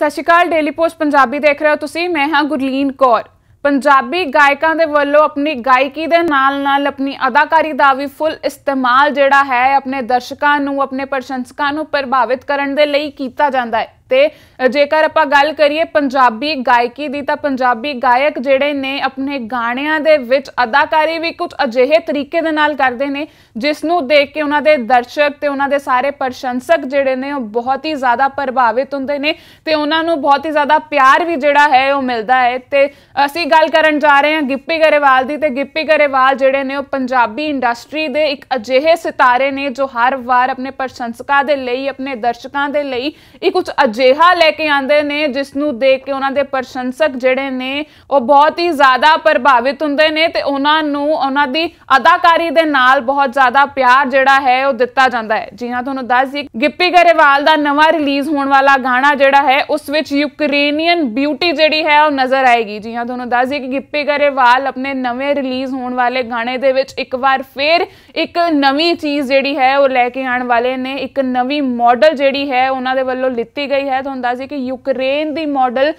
ਸਤਿ ਸ਼੍ਰੀ ਅਕਾਲ ਡੇਲੀ ਪੋਸਟ ਪੰਜਾਬੀ ਦੇਖ ਰਹੇ ਹੋ ਤੁਸੀਂ ਮੈਂ ਹਾਂ ਗੁਰਲੀਨ ਕੌਰ ਪੰਜਾਬੀ ਗਾਇਕਾਂ ਦੇ ਵੱਲੋਂ ਆਪਣੀ ਗਾਇਕੀ ਦੇ ਨਾਲ-ਨਾਲ ਆਪਣੀ ਅਦਾਕਾਰੀ ਦਾ ਵੀ ਫੁੱਲ ਇਸਤੇਮਾਲ ਜਿਹੜਾ ਹੈ ਆਪਣੇ ਦਰਸ਼ਕਾਂ ਨੂੰ ਆਪਣੇ ਪ੍ਰਸ਼ੰਸਕਾਂ ਨੂੰ ਪ੍ਰਭਾਵਿਤ ਕਰਨ ਦੇ ਲਈ ਕੀਤਾ ਜਾਂਦਾ ਹੈ ਤੇ ਜੇਕਰ ਆਪਾਂ ਗੱਲ ਕਰੀਏ ਪੰਜਾਬੀ ਗਾਇਕੀ ਦੀ ਤਾਂ ਪੰਜਾਬੀ ਗਾਇਕ ਜਿਹੜੇ ਨੇ ਆਪਣੇ ਗਾਣਿਆਂ ਦੇ ਵਿੱਚ ਅਦਾਕਾਰੀ ਵੀ ਕੁਝ ਅਜਿਹੇ ਤਰੀਕੇ ਦੇ ਨਾਲ ਕਰਦੇ ਨੇ ਜਿਸ ਨੂੰ ਦੇਖ ਕੇ ਉਹਨਾਂ ਦੇ ਦਰਸ਼ਕ ਤੇ ਉਹਨਾਂ ਦੇ ਸਾਰੇ ਪ੍ਰਸ਼ੰਸਕ ਜਿਹੜੇ ਨੇ ਉਹ ਬਹੁਤ ਹੀ ਜ਼ਿਆਦਾ ਪ੍ਰਭਾਵਿਤ ਹੁੰਦੇ ਨੇ ਤੇ ਉਹਨਾਂ ਨੂੰ ਬਹੁਤ ਹੀ ਜ਼ਿਆਦਾ ਪਿਆਰ ਵੀ ਜਿਹੜਾ ਹੈ ਉਹ ਮਿਲਦਾ ਹੈ ਤੇ ਅਸੀਂ ਗੱਲ ਕਰਨ ਜਾ ਰਹੇ ਹਾਂ ਗਿੱਪੀ ਗਰੇਵਾਲ ਦੀ ਤੇ ਗਿੱਪੀ ਗਰੇਵਾਲ ਜਿਹੜੇ ਨੇ ਉਹ ਪੰਜਾਬੀ ਇੰਡਸਟਰੀ ਦੇ ਇੱਕ ਅਜਿਹੇ ਸਿਤਾਰੇ ਨੇ ਜੋ ਹਰ ਵਾਰ ਆਪਣੇ ਪ੍ਰਸ਼ੰਸਕਾਂ ਦੇ ਲਈ ਆਪਣੇ ਦਰਸ਼ਕਾਂ ਦੇ ਲਈ ਇਹ ਕੁਝ ਅਜੇਹਾ ਲੈ ਕੇ ਆਂਦੇ ਨੇ ਜਿਸ ਨੂੰ ਦੇਖ ਕੇ ਉਹਨਾਂ ਦੇ ਪ੍ਰਸ਼ੰਸਕ ਜਿਹੜੇ ਨੇ ਉਹ ਬਹੁਤ ਹੀ ਜ਼ਿਆਦਾ ਪ੍ਰਭਾਵਿਤ ਹੁੰਦੇ ਨੇ ਤੇ ਉਹਨਾਂ ਨੂੰ ਉਹਨਾਂ ਦੀ ਅਦਾਕਾਰੀ ਦੇ ਨਾਲ ਬਹੁਤ ਜ਼ਿਆਦਾ ਪਿਆਰ ਜਿਹੜਾ ਹੈ ਉਹ ਦਿੱਤਾ ਜਾਂਦਾ ਹੈ ਜੀ ਹਾਂ ਤੁਹਾਨੂੰ ਦੱਸ ਦਈਏ ਗਿੱਪੀ ਗਰੇਵਾਲ ਦਾ ਨਵਾਂ ਰਿਲੀਜ਼ ਹੋਣ ਵਾਲਾ ਗਾਣਾ ਜਿਹੜਾ ਹੈ ਉਸ ਵਿੱਚ ਯੂਕਰੇਨੀਅਨ ਬਿਊਟੀ ਜਿਹੜੀ ਹੈ ਉਹ ਨਜ਼ਰ ਆਏਗੀ ਜੀ ਹਾਂ ਤੁਹਾਨੂੰ ਦੱਸ ਦਈਏ ਕਿ ਗਿੱਪੀ ਗਰੇਵਾਲ ਆਪਣੇ ਨਵੇਂ ਰਿਲੀਜ਼ ਹੋਣ ਵਾਲੇ ਗਾਣੇ ਦੇ ਵਿੱਚ ਇੱਕ ਵਾਰ ਫੇਰ ਇੱਕ ਨਵੀਂ ਚੀਜ਼ ਜਿਹੜੀ ਹੈ ਉਹ ਲੈ ਕੇ ਆਉਣ ਵਾਲੇ ਨੇ ਇੱਕ ਨਵੀਂ ਮਾਡਲ ਜਿਹੜੀ ਹੈ ਉਹਨਾਂ ਦੇ ਵੱਲੋਂ ਲਿੱਤੀ ਗਈ ਹੈ ਤੁਹਾਨੂੰ ਦੱਸ ਕਿ ਯੂਕਰੇਨ ਦੀ ਮਾਡਲ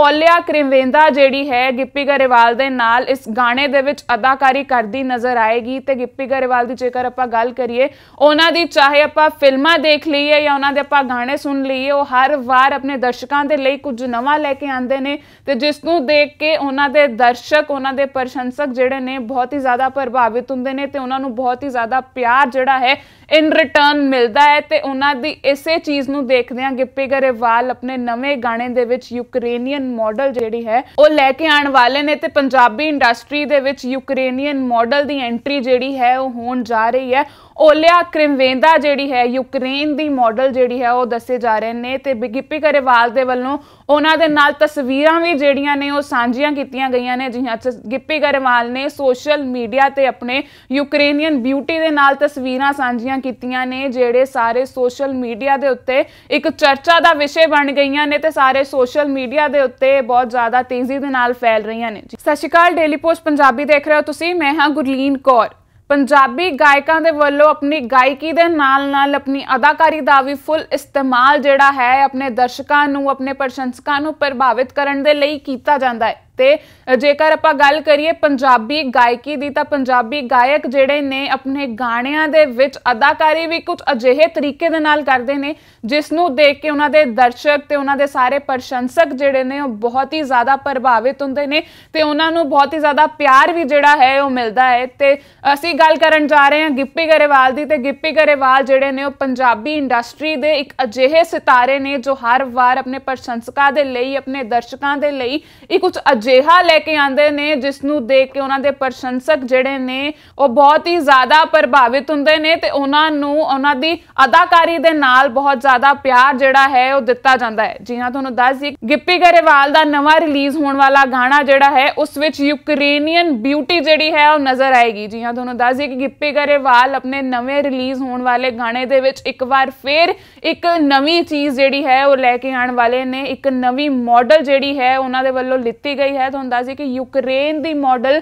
ਓਲਿਆ ਕ੍ਰਿਮਵੇਂਦਾ ਜਿਹੜੀ ਹੈ ਗਿੱਪੀ ਗਰੇਵਾਲ ਦੇ ਨਾਲ ਇਸ ਗਾਣੇ ਦੇ ਵਿੱਚ ਅਦਾਕਾਰੀ ਕਰਦੀ ਨਜ਼ਰ ਆਏਗੀ ਤੇ ਗਿੱਪੀ ਗਰੇਵਾਲ ਦੀ ਜੇਕਰ ਆਪਾਂ ਗੱਲ ਕਰੀਏ ਉਹਨਾਂ ਦੀ ਚਾਹੇ ਆਪਾਂ ਫਿਲਮਾਂ ਦੇਖ ਲਈਏ ਜਾਂ ਉਹਨਾਂ ਦੇ ਆਪਾਂ ਗਾਣੇ ਸੁਣ ਲਈਏ ਉਹ ਹਰ ਵਾਰ ਆਪਣੇ ਦਰਸ਼ਕਾਂ ਦੇ ਲਈ ਕੁਝ ਨਵਾਂ ਲੈ ਕੇ ਆਉਂਦੇ ਨੇ ਤੇ ਜਿਸ ਨੂੰ ਦੇਖ ਕੇ ਉਹਨਾਂ ਦੇ ਦਰਸ਼ਕ ਉਹਨਾਂ ਦੇ ਪ੍ਰਸ਼ੰਸਕ ਜਿਹੜੇ ਨੇ ਬਹੁਤ ਹੀ ਜ਼ਿਆਦਾ ਪ੍ਰਭਾਵਿਤ ਹੁੰਦੇ ਨੇ ਤੇ ਉਹਨਾਂ ਨੂੰ ਬਹੁਤ ਹੀ ਜ਼ਿਆਦਾ ਪਿਆਰ ਜਿਹੜਾ ਹੈ ਇਨ ਰਿਟਰਨ ਮਿਲਦਾ ਹੈ ਤੇ ਉਹਨਾਂ ਦੀ ਇਸੇ ਚੀਜ਼ ਨੂੰ ਦੇਖਦੇ ਆ ਗਿੱਪੀ ਗਰੇਵਾਲ ਆਪਣੇ ਨਵੇਂ ਗਾਣੇ ਦੇ ਵਿੱਚ ਯੂਕਰੇਨੀਅਨ ਮਾਡਲ ਜਿਹੜੀ ਹੈ ਉਹ ਲੈ ਕੇ ਆਉਣ ਵਾਲੇ ਨੇ ਤੇ ਪੰਜਾਬੀ ਇੰਡਸਟਰੀ ਦੇ ਵਿੱਚ ਯੂਕਰੇਨੀਅਨ ਮਾਡਲ ਦੀ ਐਂਟਰੀ ਜਿਹੜੀ ਹੈ ਉਹ ਹੋਣ ਜਾ ਰਹੀ ਹੈ ਓਲਿਆ ਕ੍ਰਿਮਵੇਂਦਾ ਜਿਹੜੀ ਹੈ ਯੂਕਰੇਨ ਦੀ ਮਾਡਲ ਜਿਹੜੀ ਹੈ ਉਹ ਦੱਸੇ ਜਾ ਰਹੇ ਨੇ ਤੇ ਗਿੱਪੀ ਗਰੇਵਾਲ ਦੇ ਵੱਲੋਂ ਉਹਨਾਂ ਦੇ ਨਾਲ ਤਸਵੀਰਾਂ ਵੀ ਜਿਹੜੀਆਂ ਨੇ ਉਹ ਸਾਂਝੀਆਂ ਕੀਤੀਆਂ ਗਈਆਂ ਨੇ ਜਿਹਾਂ ਗਿੱਪੀ ਗਰੇਵਾਲ ਨੇ ਸੋਸ਼ਲ ਮੀਡੀਆ ਤੇ ਆਪਣੇ ਯੂਕਰੇਨੀਅਨ ਬਿਊਟੀ ਦੇ ਨਾਲ ਤਸਵੀਰਾਂ ਸਾਂਝੀਆਂ ਕੀਤੀਆਂ ਨੇ ਜਿਹੜੇ ਸਾਰੇ ਸੋਸ਼ਲ ਮੀਡੀਆ ਦੇ ਉੱਤੇ ਇੱਕ ਚਰਚਾ ਦਾ ਵਿਸ਼ੇ ਬਣ ਗਈਆਂ ਨੇ ਤੇ ਸਾਰੇ ਸੋਸ਼ਲ ਮੀਡੀਆ ਦੇ ਉੱਤੇ ਬਹੁਤ ਜ਼ਿਆਦਾ ਤੇਜ਼ੀ ਦੇ ਨਾਲ ਫੈਲ ਰਹੀਆਂ ਨੇ ਸਤਿ ਸ਼੍ਰੀ ਅਕਾਲ ਡੇਲੀ ਪੋਸਟ ਪੰਜਾਬੀ ਦੇਖ ਰਹੇ ਹੋ ਤੁਸੀਂ ਮੈਂ ਹਾਂ ਗੁਰਲੀਨ ਕੌਰ ਪੰਜਾਬੀ ਗਾਇਕਾਂ ਦੇ ਵੱਲੋਂ ਆਪਣੀ ਗਾਇਕੀ ਦੇ ਨਾਲ-ਨਾਲ ਆਪਣੀ ਅਦਾਕਾਰੀ ਦਾ ਵੀ ਫੁੱਲ ਇਸਤੇਮਾਲ ਜਿਹੜਾ ਹੈ ਆਪਣੇ ਦਰਸ਼ਕਾਂ ਨੂੰ ਆਪਣੇ ਪ੍ਰਸ਼ੰਸਕਾਂ ਨੂੰ ਪ੍ਰਭਾਵਿਤ ਕਰਨ ਦੇ ਲਈ ਕੀਤਾ ਜਾਂਦਾ ਹੈ ਤੇ ਜੇਕਰ ਆਪਾਂ ਗੱਲ ਕਰੀਏ ਪੰਜਾਬੀ ਗਾਇਕੀ ਦੀ ਤਾਂ ਪੰਜਾਬੀ ਗਾਇਕ ਜਿਹੜੇ ਨੇ ਆਪਣੇ ਗਾਣਿਆਂ ਦੇ ਵਿੱਚ ਅਦਾਕਾਰੀ ਵੀ ਕੁਝ ਅਜਿਹੇ ਤਰੀਕੇ ਦੇ ਨਾਲ ਕਰਦੇ ਨੇ ਜਿਸ ਨੂੰ ਦੇਖ ਕੇ ਉਹਨਾਂ ਦੇ ਦਰਸ਼ਕ ਤੇ ਉਹਨਾਂ ਦੇ ਸਾਰੇ ਪ੍ਰਸ਼ੰਸਕ ਜਿਹੜੇ ਨੇ ਉਹ ਬਹੁਤ ਹੀ ਜ਼ਿਆਦਾ ਪ੍ਰਭਾਵਿਤ ਹੁੰਦੇ ਨੇ ਤੇ ਉਹਨਾਂ ਨੂੰ ਬਹੁਤ ਹੀ ਜ਼ਿਆਦਾ ਪਿਆਰ ਵੀ ਜਿਹੜਾ ਹੈ ਉਹ ਮਿਲਦਾ ਹੈ ਤੇ ਅਸੀਂ ਗੱਲ ਕਰਨ ਜਾ ਰਹੇ ਹਾਂ ਗਿੱਪੀ ਗਰੇਵਾਲ ਦੀ ਤੇ ਗਿੱਪੀ ਗਰੇਵਾਲ ਜਿਹੜੇ ਨੇ ਉਹ ਪੰਜਾਬੀ ਇੰਡਸਟਰੀ ਦੇ ਇੱਕ ਅਜਿਹੇ ਸਿਤਾਰੇ ਨੇ ਜੋ ਹਰ ਵਾਰ ਆਪਣੇ ਪ੍ਰਸ਼ੰਸਕਾਂ ਦੇ ਲਈ ਆਪਣੇ ਦਰਸ਼ਕਾਂ ਦੇ ਲਈ ਇਹ ਕੁਝ ਅਜਿਹਾ ਲੈ ਕੇ ਆਂਦੇ ਨੇ ਜਿਸ ਨੂੰ ਦੇਖ ਕੇ ਉਹਨਾਂ ਦੇ ਪ੍ਰਸ਼ੰਸਕ ਜਿਹੜੇ ਨੇ ਉਹ ਬਹੁਤ ਹੀ ਜ਼ਿਆਦਾ ਪ੍ਰਭਾਵਿਤ ਹੁੰਦੇ ਨੇ ਤੇ ਉਹਨਾਂ ਨੂੰ ਉਹਨਾਂ ਦੀ ਅਦਾਕਾਰੀ ਦੇ ਨਾਲ ਬਹੁਤ ਜ਼ਿਆਦਾ ਪਿਆਰ ਜਿਹੜਾ ਹੈ ਉਹ ਦਿੱਤਾ ਜਾਂਦਾ ਹੈ ਜੀ ਹਾਂ ਤੁਹਾਨੂੰ ਦੱਸ ਦਈ ਗਿੱਪੀ ਗਰੇਵਾਲ ਦਾ ਨਵਾਂ ਰਿਲੀਜ਼ ਹੋਣ ਵਾਲਾ ਗਾਣਾ ਜਿਹੜਾ ਹੈ ਉਸ ਵਿੱਚ ਯੂਕਰੇਨੀਅਨ ਬਿਊਟੀ ਜਿਹੜੀ ਹੈ ਉਹ ਨਜ਼ਰ ਆਏਗੀ ਜੀ ਹਾਂ ਤੁਹਾਨੂੰ ਦੱਸ ਦਈ ਕਿ ਗਿੱਪੀ ਗਰੇਵਾਲ ਆਪਣੇ ਨਵੇਂ ਰਿਲੀਜ਼ ਹੋਣ ਵਾਲੇ ਗਾਣੇ ਦੇ ਵਿੱਚ ਇੱਕ ਵਾਰ ਫੇਰ ਇੱਕ ਨਵੀਂ ਚੀਜ਼ ਜਿਹੜੀ ਹੈ ਉਹ ਲੈ ਕੇ ਆਉਣ ਵਾਲੇ ਨੇ ਇੱਕ ਨਵੀਂ ਮਾਡਲ ਜਿਹੜੀ ਹੈ ਉਹਨਾਂ ਦੇ ਵੱਲੋਂ ਲਿੱਤੀ ਗਈ ਰਹੀ ਹੈ ਤੁਹਾਨੂੰ ਦੱਸ ਦਈਏ ਕਿ ਯੂਕਰੇਨ ਦੀ ਮਾਡਲ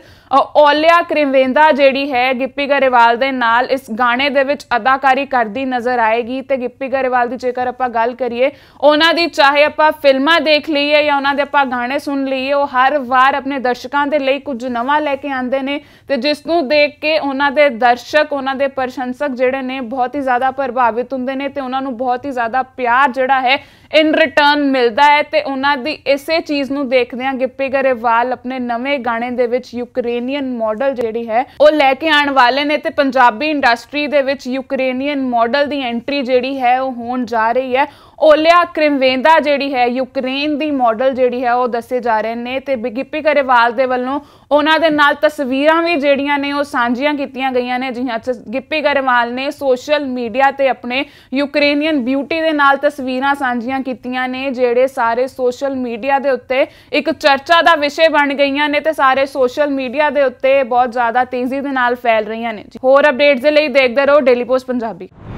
ਓਲਿਆ ਕ੍ਰਿਮਵੇਂਦਾ ਜਿਹੜੀ ਹੈ ਗਿੱਪੀ ਗਰੇਵਾਲ ਦੇ ਨਾਲ ਇਸ ਗਾਣੇ ਦੇ ਵਿੱਚ ਅਦਾਕਾਰੀ ਕਰਦੀ ਨਜ਼ਰ ਆਏਗੀ ਤੇ ਗਿੱਪੀ ਗਰੇਵਾਲ ਦੀ ਜੇਕਰ ਆਪਾਂ ਗੱਲ ਕਰੀਏ ਉਹਨਾਂ ਦੀ ਚਾਹੇ ਆਪਾਂ ਫਿਲਮਾਂ ਦੇਖ ਲਈਏ ਜਾਂ ਉਹਨਾਂ ਦੇ ਆਪਾਂ ਗਾਣੇ ਸੁਣ ਲਈਏ ਉਹ ਹਰ ਵਾਰ ਆਪਣੇ ਦਰਸ਼ਕਾਂ ਦੇ ਲਈ ਕੁਝ ਨਵਾਂ ਲੈ ਕੇ ਆਉਂਦੇ ਨੇ ਤੇ ਜਿਸ ਨੂੰ ਦੇਖ ਕੇ ਉਹਨਾਂ ਦੇ ਦਰਸ਼ਕ ਉਹਨਾਂ ਦੇ ਪ੍ਰਸ਼ੰਸਕ ਜਿਹੜੇ ਨੇ ਬਹੁਤ ਹੀ ਜ਼ਿਆਦਾ ਪ੍ਰਭਾਵਿਤ ਹੁੰਦੇ ਨੇ ਤੇ ਉਹਨਾਂ ਨੂੰ ਬਹੁਤ ਹੀ ਜ਼ਿਆਦਾ ਪਿਆਰ ਜਿਹੜਾ ਹੈ ਇਨ ਰਿਟਰਨ ਮਿਲਦਾ ਹੈ ਤੇ ਉਹਨਾਂ ਦੀ ਇਸੇ ਚੀਜ਼ ਨੂੰ ਦੇਖਦੇ ਆ ਗਿੱਪੀ ਗਰੇਵਾਲ ਆਪਣੇ ਨਵੇਂ ਗਾਣੇ ਦੇ ਵਿੱਚ ਯੂਕਰੇਨੀਅਨ ਮਾਡਲ ਜਿਹੜੀ ਹੈ ਉਹ ਲੈ ਕੇ ਆਉਣ ਵਾਲੇ ਨੇ ਤੇ ਪੰਜਾਬੀ ਇੰਡਸਟਰੀ ਦੇ ਵਿੱਚ ਯੂਕਰੇਨੀਅਨ ਮਾਡਲ ਦੀ ਐਂਟਰੀ ਜਿਹੜੀ ਹੈ ਉਹ ਹੋਣ ਜਾ ਰਹੀ ਹੈ ਓਲਿਆ ਕ੍ਰਿਮਵੇਂਦਾ ਜਿਹੜੀ ਹੈ ਯੂਕਰੇਨ ਦੀ ਮਾਡਲ ਜਿਹੜੀ ਹੈ ਉਹ ਦੱਸੇ ਜਾ ਰਹੇ ਨੇ ਤੇ ਬਿਗਿੱਪੀ ਗਰੇਵਾਲ ਦੇ ਵੱਲੋਂ ਉਹਨਾਂ ਦੇ ਨਾਲ ਤਸਵੀਰਾਂ ਵੀ ਜਿਹੜੀਆਂ ਨੇ ਉਹ ਸਾਂਝੀਆਂ ਕੀਤੀਆਂ ਗਈਆਂ ਨੇ ਜਿਹਾਂ ਗਿੱਪੀ ਗਰੇਵਾਲ ਨੇ ਸੋਸ਼ਲ ਮੀਡੀਆ ਤੇ ਆਪਣੇ ਯੂਕਰੇਨੀਅਨ ਬਿਊਟੀ ਦੇ ਨਾਲ ਤਸਵੀਰਾਂ ਸਾਂਝੀਆਂ ਕੀਤੀਆਂ ਨੇ ਜਿਹੜੇ ਸਾਰੇ ਸੋਸ਼ਲ ਮੀਡੀਆ ਦੇ ਉੱਤੇ ਇੱਕ ਚਰਚਾ ਦਾ ਦਾ ਵਿਸ਼ੇ ਬਣ ਗਈਆਂ ਨੇ ਤੇ ਸਾਰੇ ਸੋਸ਼ਲ ਮੀਡੀਆ ਦੇ ਉੱਤੇ ਬਹੁਤ ਜ਼ਿਆਦਾ ਤੇਜ਼ੀ ਦੇ ਨਾਲ ਫੈਲ ਰਹੀਆਂ ਨੇ ਹੋਰ ਅਪਡੇਟਸ ਦੇ ਲਈ ਦੇਖਦੇ ਰਹੋ ਡੇਲੀ ਪੋਸਟ ਪੰਜਾਬੀ